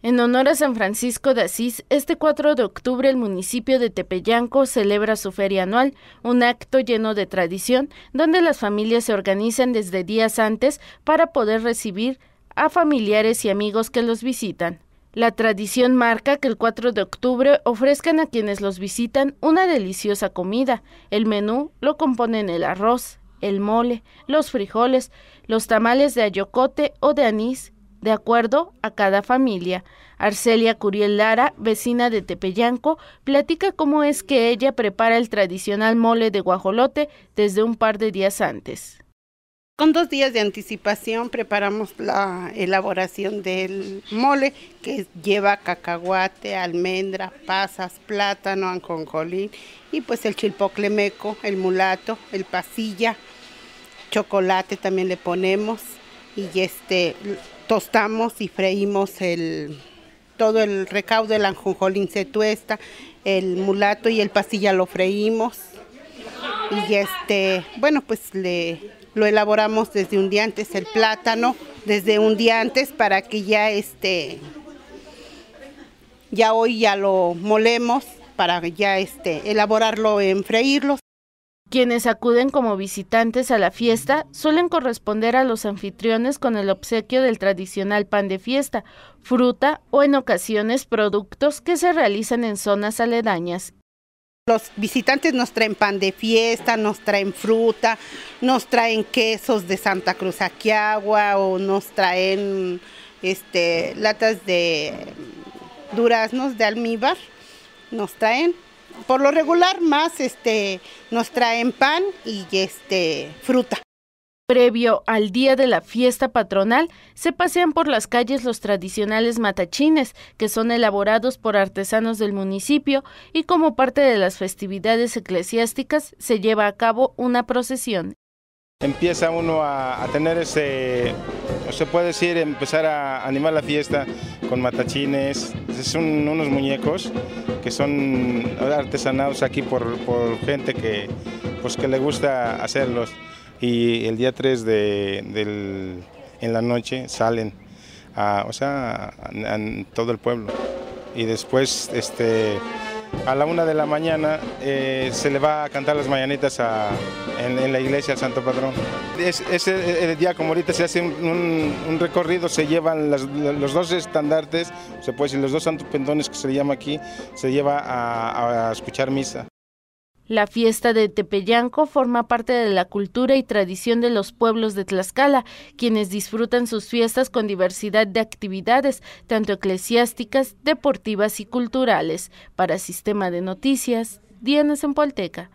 En honor a San Francisco de Asís, este 4 de octubre el municipio de Tepeyanco celebra su feria anual, un acto lleno de tradición, donde las familias se organizan desde días antes para poder recibir a familiares y amigos que los visitan. La tradición marca que el 4 de octubre ofrezcan a quienes los visitan una deliciosa comida. El menú lo componen el arroz, el mole, los frijoles, los tamales de ayocote o de anís, de acuerdo a cada familia. Arcelia Curiel Lara, vecina de Tepeyanco, platica cómo es que ella prepara el tradicional mole de guajolote desde un par de días antes. Con dos días de anticipación preparamos la elaboración del mole que lleva cacahuate, almendra, pasas, plátano, anconcolín y pues el chilpoclemeco, el mulato, el pasilla, chocolate también le ponemos y este tostamos y freímos el, todo el recaudo, el anjonjolín se tuesta, el mulato y el pasilla lo freímos. Y este, bueno, pues le, lo elaboramos desde un día antes, el plátano, desde un día antes para que ya este, ya hoy ya lo molemos para ya este, elaborarlo en freírlos. Quienes acuden como visitantes a la fiesta suelen corresponder a los anfitriones con el obsequio del tradicional pan de fiesta, fruta o en ocasiones productos que se realizan en zonas aledañas. Los visitantes nos traen pan de fiesta, nos traen fruta, nos traen quesos de Santa Cruz Aquiagua o nos traen este, latas de duraznos de almíbar, nos traen por lo regular más este, nos traen pan y este, fruta. Previo al día de la fiesta patronal, se pasean por las calles los tradicionales matachines, que son elaborados por artesanos del municipio y como parte de las festividades eclesiásticas se lleva a cabo una procesión. Empieza uno a, tener ese, se puede decir, empezar a animar la fiesta con matachines, son unos muñecos que son artesanados aquí por, gente que, pues le gusta hacerlos y el día 3 de, en la noche salen, a, o sea, todo el pueblo y después este, a la una de la mañana eh, se le va a cantar las mañanitas en, la iglesia al Santo Patrón. ese eh, día, como ahorita se hace un, recorrido, se llevan los dos estandartes, se puede decir, los dos santos pendones que se le llama aquí, se lleva a escuchar misa. La fiesta de Tepeyanco forma parte de la cultura y tradición de los pueblos de Tlaxcala, quienes disfrutan sus fiestas con diversidad de actividades, tanto eclesiásticas, deportivas y culturales. Para Sistema de Noticias, Diana Zempolteca.